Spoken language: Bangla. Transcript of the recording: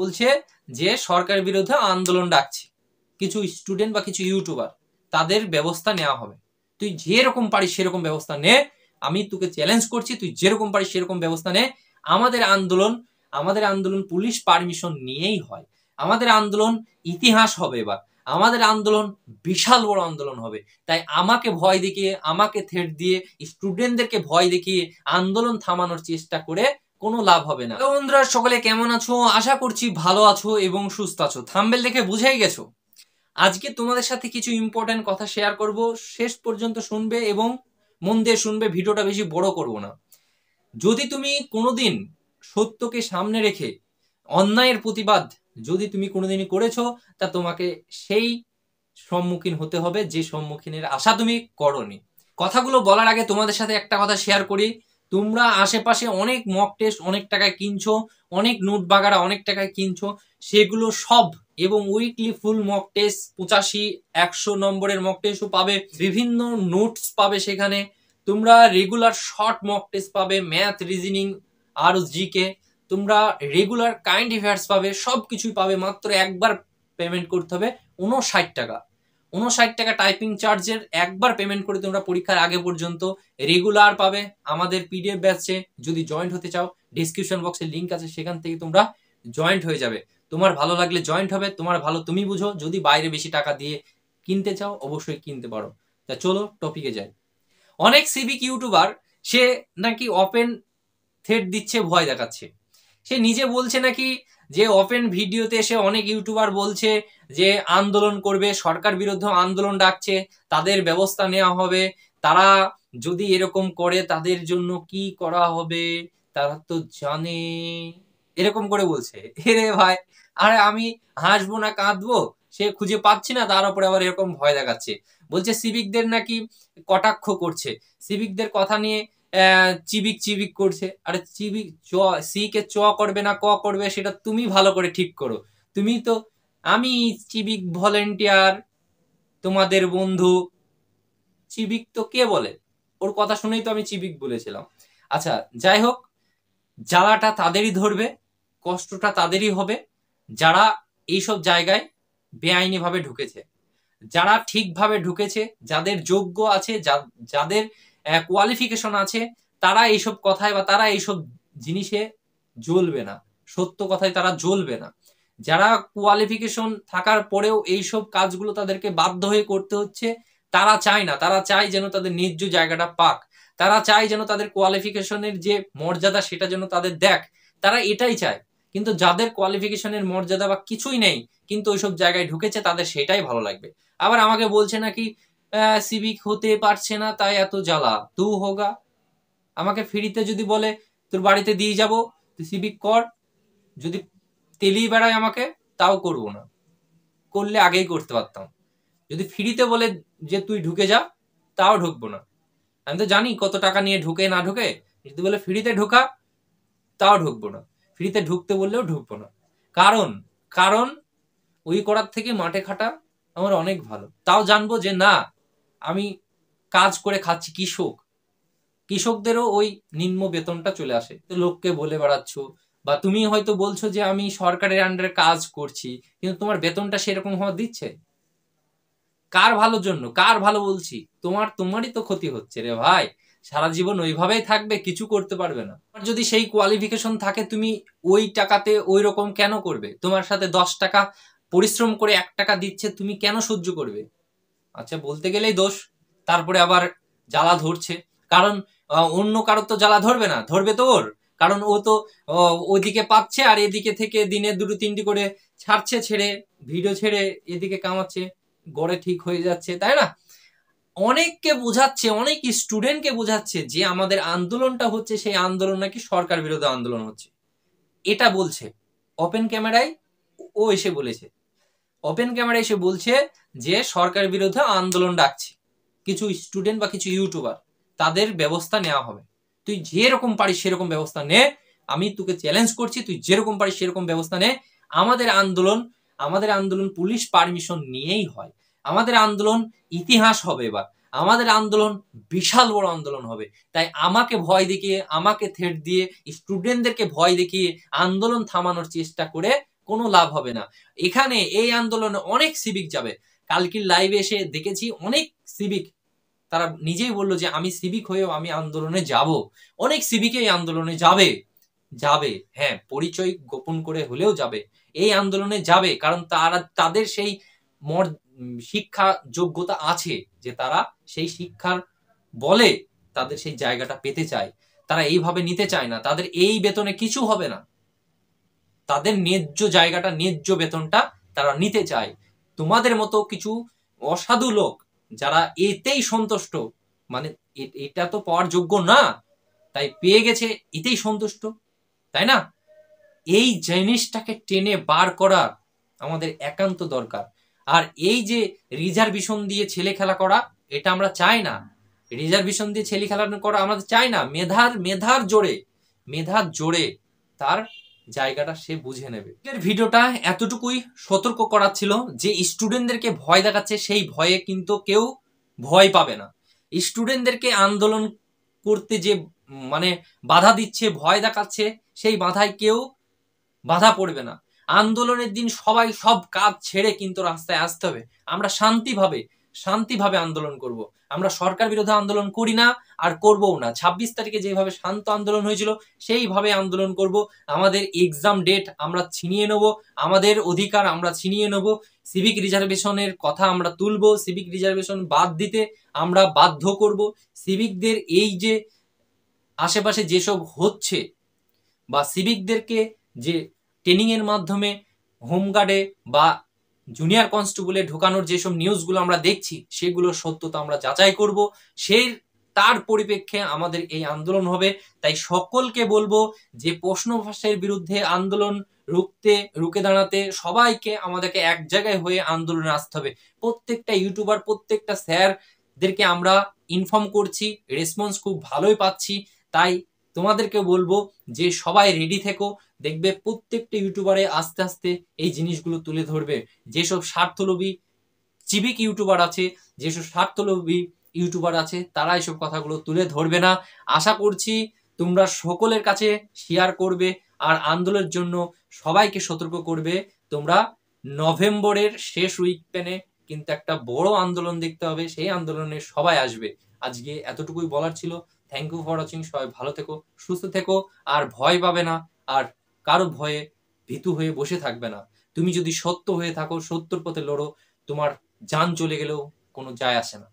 বলছে যে সরকার বিরুদ্ধে আন্দোলন ডাকছে কিছু স্টুডেন্ট বা কিছু ইউটিউবার তাদের ব্যবস্থা নেওয়া হবে তুই যেরকম পারিস সেরকম ব্যবস্থা নে আমি তোকে চ্যালেঞ্জ করছি তুই যেরকম পারিস সেরকম ব্যবস্থা নে আমাদের আন্দোলন আমাদের আন্দোলন পুলিশ পারমিশন নিয়েই হয় আমাদের আন্দোলন ইতিহাস হবে এবার আমাদের আন্দোলন বিশাল বড় আন্দোলন হবে তাই আমাকে ভয় দেখিয়ে আমাকে থেট দিয়ে স্টুডেন্টদেরকে ভয় দেখিয়ে আন্দোলন থামানোর চেষ্টা করে কোনো লাভ হবে না বন্ধুরা সকলে কেমন আছো আশা করছি ভালো আছো এবং সুস্থ আছো থাম্বেল দেখে বুঝেই গেছো আজকে তোমাদের সাথে কিছু ইম্পর্টেন্ট কথা শেয়ার করব শেষ পর্যন্ত শুনবে এবং মন দিয়ে শুনবে ভিডিওটা বেশি বড় করব না যদি তুমি কোনোদিন সত্যকে সামনে রেখে অন্যায়ের প্রতিবাদ যদি তুমি কোনোদিনই করেছো তা তোমাকে সেই সম্মুখীন হতে হবে যে সম্মুখীনের আশা তুমি করনি কথাগুলো বলার আগে তোমাদের সাথে একটা কথা শেয়ার করি তোমরা আশেপাশে অনেক মক টেস্ট অনেক টাকায় কিনছো অনেক নোট বাগারা অনেক টাকায় কিনছো সেগুলো সব এবং উইকলি ফুল মক টেস্ট পঁচাশি একশো নম্বরের মক টেস্টও পাবে বিভিন্ন নোটস পাবে সেখানে তোমরা রেগুলার শর্ট মক টেস্ট পাবে ম্যাথ রিজনিং আর জিকে তোমরা রেগুলার কাইন্ড অ্যাফেয়ার্স পাবে সব কিছুই পাবে মাত্র একবার পেমেন্ট করতে হবে উনষাট টাকা ঊনষাট টাকা টাইপিং চার্জের একবার পেমেন্ট করে তোমরা পরীক্ষার আগে পর্যন্ত রেগুলার পাবে আমাদের পিডিএফ ব্যাচে যদি জয়েন্ট হতে চাও ডিসক্রিপশন বক্সে লিঙ্ক আছে সেখান থেকে তোমরা জয়েন্ট হয়ে যাবে তোমার ভালো লাগলে জয়েন্ট হবে তোমার ভালো তুমি বুঝো যদি বাইরে বেশি টাকা দিয়ে কিনতে চাও অবশ্যই কিনতে পারো তা চলো টপিকে যাই অনেক সিভিক ইউটিউবার সে নাকি ওপেন থ্রেড দিচ্ছে ভয় দেখাচ্ছে সে নিজে বলছে নাকি যে ওপেন ভিডিওতে সে অনেক ইউটিউবার বলছে যে আন্দোলন করবে সরকার বিরুদ্ধে আন্দোলন ডাকছে তাদের ব্যবস্থা নেওয়া হবে তারা যদি এরকম করে তাদের জন্য কি করা হবে তারা তো জানে এরকম করে বলছে এরে ভাই আরে আমি হাসবো না কাঁদবো সে খুঁজে পাচ্ছি না তার উপরে আবার এরকম ভয় দেখাচ্ছে বলছে সিভিকদের নাকি কটাক্ষ করছে সিভিকদের কথা নিয়ে চিবিক চিবিক করছে আরে চিবিক চ সি কে চ করবে না ক করবে সেটা তুমি ভালো করে ঠিক করো তুমি তো আমি চিবিক ভলেন্টিয়ার তোমাদের বন্ধু চিবিক তো কে বলে ওর কথা শুনেই তো আমি চিবিক বলেছিলাম আচ্ছা যাই হোক জ্বালাটা তাদেরই ধরবে কষ্টটা তাদেরই হবে যারা এইসব জায়গায় বেআইনিভাবে ঢুকেছে যারা ঠিকভাবে ঢুকেছে যাদের যোগ্য আছে যাদের কোয়ালিফিকেশন হ্যাঁ, আছে তারা এইসব কথায় বা তারা এইসব জিনিসে জ্বলবে না সত্য কথায় তারা জ্বলবে না যারা কোয়ালিফিকেশন থাকার পরেও এইসব কাজগুলো তাদেরকে বাধ্য হয়ে করতে হচ্ছে তারা চায় না তারা চায় যেন তাদের ন্যায্য জায়গাটা পাক তারা চায় যেন তাদের কোয়ালিফিকেশনের যে মর্যাদা সেটা যেন তাদের দেখ তারা এটাই চায় কিন্তু যাদের কোয়ালিফিকেশনের মর্যাদা বা কিছুই নেই কিন্তু ওইসব জায়গায় ঢুকেছে তাদের সেটাই ভালো লাগবে আবার আমাকে বলছে নাকি সিভিক হতে পারছে না তাই এত জ্বালা তু হোগা আমাকে ফ্রিতে যদি বলে তোর বাড়িতে দিয়ে যাব তুই সিভিক কর যদি তেলি বেড়ায় আমাকে তাও করব না করলে আগেই করতে পারতাম যদি ফ্রিতে বলে যে তুই ঢুকে যা তাও ঢুকবো না আমি তো জানি কত টাকা নিয়ে ঢুকে না ঢুকে যদি বলে ফ্রিতে ঢোকা তাও ঢুকবো না ফ্রিতে ঢুকতে বললেও ঢুকবো না কারণ কারণ ওই করার থেকে মাঠে খাটা আমার অনেক ভালো তাও জানবো যে না আমি কাজ করে খাচ্ছি কৃষক কৃষকদেরও ওই নিম্ন বেতনটা চলে আসে তো লোককে বলে বেড়াচ্ছ বা তুমি হয়তো বলছো যে আমি সরকারের আন্ডারে কাজ করছি কিন্তু তোমার বেতনটা সেরকম হওয়া দিচ্ছে কার ভালোর জন্য কার ভালো বলছি তোমার তোমারই তো ক্ষতি হচ্ছে রে ভাই সারা জীবন ওইভাবেই থাকবে কিছু করতে পারবে না যদি সেই কোয়ালিফিকেশন থাকে তুমি ওই টাকাতে ওই রকম কেন করবে তোমার সাথে দশ টাকা পরিশ্রম করে এক টাকা দিচ্ছে তুমি কেন সহ্য করবে আচ্ছা বলতে গেলেই দোষ তারপরে আবার জ্বালা ধরছে কারণ অন্য কারোর তো জ্বালা ধরবে না ধরবে তো ওর কারণ ও তো ওদিকে পাচ্ছে আর এদিকে থেকে দিনে দুটো তিনটি করে ছাড়ছে ছেড়ে ভিডিও ছেড়ে এদিকে কামাচ্ছে গড়ে ঠিক হয়ে যাচ্ছে তাই না অনেককে বোঝাচ্ছে অনেক স্টুডেন্টকে বোঝাচ্ছে যে আমাদের আন্দোলনটা হচ্ছে সেই আন্দোলন নাকি সরকার বিরোধী আন্দোলন হচ্ছে এটা বলছে ওপেন ক্যামেরায় ও এসে বলেছে ওপেন ক্যামেরায় এসে বলছে যে সরকার বিরুদ্ধে আন্দোলন ডাকছে কিছু স্টুডেন্ট বা কিছু ইউটিউবার তাদের ব্যবস্থা নেওয়া হবে তুই যেরকম পারিস সেরকম ব্যবস্থা নে আমি তোকে চ্যালেঞ্জ করছি তুই যেরকম পারিস সেরকম ব্যবস্থা নে আমাদের আন্দোলন আমাদের আন্দোলন পুলিশ পারমিশন নিয়েই হয় আমাদের আন্দোলন ইতিহাস হবে এবার আমাদের আন্দোলন বিশাল বড় আন্দোলন হবে তাই আমাকে ভয় দেখিয়ে আমাকে থেট দিয়ে স্টুডেন্টদেরকে ভয় দেখিয়ে আন্দোলন থামানোর চেষ্টা করে কোনো লাভ হবে না এখানে এই আন্দোলনে অনেক সিভিক যাবে কালকের লাইভে এসে দেখেছি অনেক সিভিক তারা নিজেই বললো যে আমি সিভিক হয়েও আমি আন্দোলনে যাব অনেক সিভিক এই আন্দোলনে যাবে যাবে হ্যাঁ পরিচয় গোপন করে হলেও যাবে এই আন্দোলনে যাবে কারণ তারা তাদের সেই মর শিক্ষা যোগ্যতা আছে যে তারা সেই শিক্ষার বলে তাদের সেই জায়গাটা পেতে চায় তারা এইভাবে নিতে চায় না তাদের এই বেতনে কিছু হবে না তাদের ন্যায্য জায়গাটা ন্যায্য বেতনটা তারা নিতে চায় তোমাদের মতো কিছু অসাধু লোক যারা এতেই সন্তুষ্ট মানে এটা তো পাওয়ার যোগ্য না তাই পেয়ে গেছে এতেই সন্তুষ্ট তাই না এই জিনিসটাকে টেনে বার করা আমাদের একান্ত দরকার আর এই যে রিজার্ভেশন দিয়ে ছেলে খেলা করা এটা আমরা চাই না রিজার্ভেশন দিয়ে ছেলে খেলা করা আমাদের চাই না মেধার মেধার জোরে মেধার জোরে তার জায়গাটা সে বুঝে নেবে এর ভিডিওটা এতটুকুই সতর্ক করার ছিল যে স্টুডেন্টদেরকে ভয় দেখাচ্ছে সেই ভয়ে কিন্তু কেউ ভয় পাবে না স্টুডেন্টদেরকে আন্দোলন করতে যে মানে বাধা দিচ্ছে ভয় দেখাচ্ছে সেই বাধায় কেউ বাধা পড়বে না আন্দোলনের দিন সবাই সব কাজ ছেড়ে কিন্তু রাস্তায় আসতে হবে আমরা শান্তিভাবে শান্তিভাবে আন্দোলন করব। আমরা সরকার বিরোধী আন্দোলন করি না আর করবও না ২৬ তারিখে যেভাবে শান্ত আন্দোলন হয়েছিল সেইভাবে আন্দোলন করব আমাদের এক্সাম ডেট আমরা ছিনিয়ে নেব আমাদের অধিকার আমরা ছিনিয়ে নেব সিভিক রিজার্ভেশনের কথা আমরা তুলব সিভিক রিজার্ভেশন বাদ দিতে আমরা বাধ্য করব সিভিকদের এই যে আশেপাশে যেসব হচ্ছে বা সিভিকদেরকে যে ট্রেনিংয়ের মাধ্যমে হোমগার্ডে বা জুনিয়র কনস্টেবলে ঢোকানোর যেসব নিউজগুলো আমরা দেখছি সেগুলোর সত্যতা আমরা যাচাই করব সেই তার পরিপ্রেক্ষে আমাদের এই আন্দোলন হবে তাই সকলকে বলবো যে প্রশ্ন ফাঁসের বিরুদ্ধে আন্দোলন রুখতে রুখে দাঁড়াতে সবাইকে আমাদেরকে এক জায়গায় হয়ে আন্দোলনে আসতে হবে প্রত্যেকটা ইউটিউবার প্রত্যেকটা স্যারদেরকে আমরা ইনফর্ম করছি রেসপন্স খুব ভালোই পাচ্ছি তাই তোমাদেরকে বলবো যে সবাই রেডি থেকো দেখবে প্রত্যেকটা ইউটিউবারে আস্তে আস্তে এই জিনিসগুলো তুলে ধরবে যেসব স্বার্থলোভী চিবিক ইউটিউবার আছে যেসব স্বার্থলোভী ইউটিউবার আছে তারা এসব কথাগুলো তুলে ধরবে না আশা করছি তোমরা সকলের কাছে শেয়ার করবে আর আন্দোলনের জন্য সবাইকে সতর্ক করবে তোমরা নভেম্বরের শেষ উইক প্যানে কিন্তু একটা বড় আন্দোলন দেখতে হবে সেই আন্দোলনে সবাই আসবে আজকে এতটুকুই বলার ছিল থ্যাংক ইউ ফর ওয়াচিং সবাই ভালো থেকো সুস্থ থেকো আর ভয় পাবে না আর কারো ভয়ে ভীতু হয়ে বসে থাকবে না তুমি যদি সত্য হয়ে থাকো সত্যর পথে লড়ো তোমার যান চলে গেলেও কোনো যায় আসে না